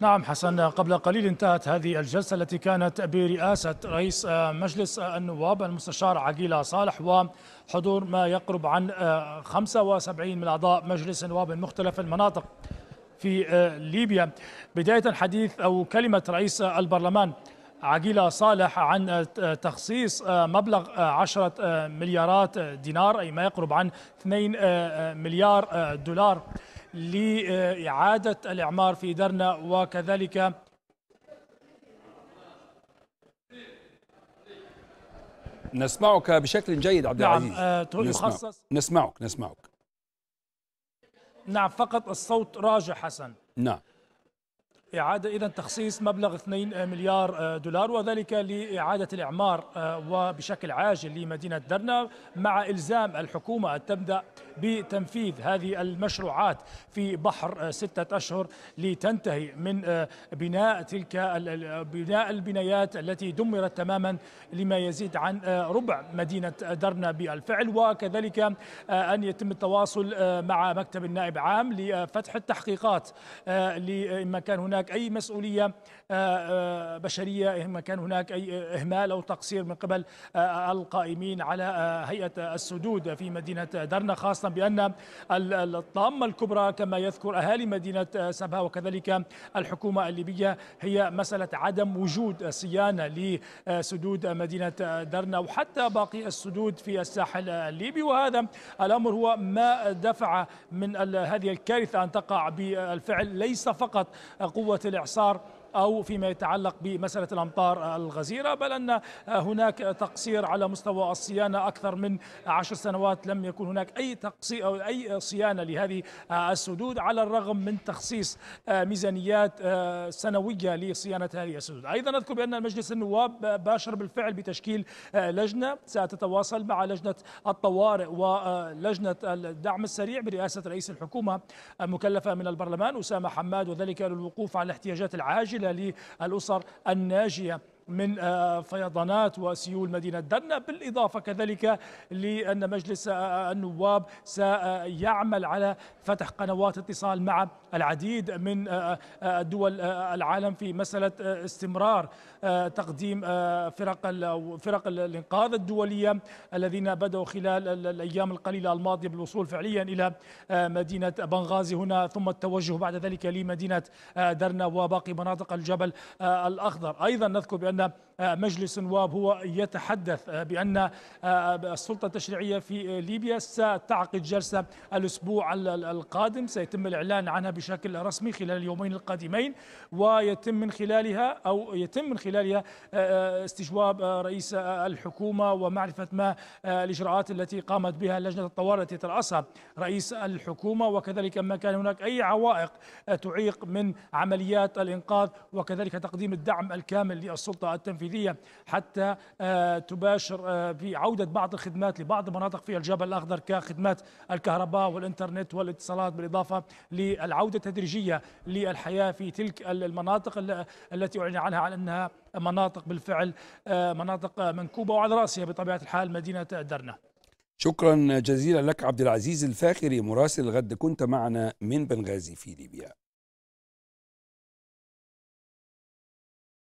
نعم حسن قبل قليل انتهت هذه الجلسة التي كانت برئاسة رئيس مجلس النواب المستشار عقيلة صالح وحضور ما يقرب عن 75 من أعضاء مجلس النواب من مختلف المناطق في ليبيا بداية حديث أو كلمة رئيس البرلمان عقيلة صالح عن تخصيص مبلغ 10 مليارات دينار أي ما يقرب عن 2 مليار دولار لإعادة الإعمار في درنا وكذلك نسمعك بشكل جيد عبد نعم، العزيز آه، نعم يخصص نسمعك نسمعك نعم فقط الصوت راجع حسن نعم إعادة إذا تخصيص مبلغ 2 مليار آه، دولار وذلك لإعادة الإعمار آه، وبشكل عاجل لمدينة درنا مع إلزام الحكومة أن تبدأ بتنفيذ هذه المشروعات في بحر آه، ستة أشهر لتنتهي من آه، بناء تلك بناء البنايات التي دمرت تماما لما يزيد عن آه، ربع مدينة درنا بالفعل وكذلك أن يتم التواصل مع مكتب النائب عام لفتح التحقيقات لما كان هناك أي مسؤولية بشرية إما كان هناك أي إهمال أو تقصير من قبل القائمين على هيئة السدود في مدينة درنا خاصة بأن الطامة الكبرى كما يذكر أهالي مدينة آه، سبها وكذلك الحكومة الليبية هي مسألة عدم وجود صيانة لسدود مدينة آه، درنا وحتى باقي السدود في الساحل الليبي وهذا الأمر هو ما دفع من هذه الكارثة أن تقع بالفعل ليس فقط قوة الإعصار أو فيما يتعلق بمسألة الأمطار الغزيرة بل أن هناك تقصير على مستوى الصيانة أكثر من عشر سنوات لم يكن هناك أي تقصير أو أي صيانة لهذه السدود على الرغم من تخصيص ميزانيات سنوية لصيانة هذه السدود أيضا أذكر بأن المجلس النواب باشر بالفعل بتشكيل لجنة ستتواصل مع لجنة الطوارئ ولجنة الدعم السريع برئاسة رئيس الحكومة المكلفة من البرلمان أسامة حماد وذلك للوقوف على الاحتياجات العاجلة للأسر الناجية من آه، فيضانات وسيول مدينة درنا بالإضافة كذلك لأن مجلس آه، آه، النواب سيعمل على فتح قنوات اتصال مع العديد من دول العالم في مسألة استمرار تقديم فرق فرق الإنقاذ الدولية الذين بدأوا خلال الأيام القليلة الماضية بالوصول فعليا إلى مدينة بنغازي هنا ثم التوجه بعد ذلك لمدينة درنا وباقي مناطق الجبل الأخضر أيضا نذكر بأن بأن آه، مجلس النواب هو يتحدث آه، بأن آه، السلطة التشريعية في ليبيا ستعقد جلسة الأسبوع القادم سيتم الإعلان عنها بشكل رسمي خلال اليومين القادمين ويتم من خلالها أو يتم من خلالها استجواب رئيس الحكومة ومعرفة ما الإجراءات التي قامت بها لجنة الطوارئ التي ترأسها رئيس الحكومة وكذلك ما كان هناك أي عوائق تعيق من عمليات الإنقاذ وكذلك تقديم الدعم الكامل للسلطة التنفيذية حتى آه، تباشر بعودة آه، بعض الخدمات لبعض المناطق في الجبل الأخضر كخدمات الكهرباء والإنترنت والاتصالات بالإضافة للعودة التدريجية للحياة في تلك المناطق التي أعلن عنها على أنها مناطق بالفعل آه، مناطق منكوبة وعلى رأسها بطبيعة الحال مدينة درنة شكرا جزيلا لك عبد العزيز الفاخري مراسل الغد كنت معنا من بنغازي في ليبيا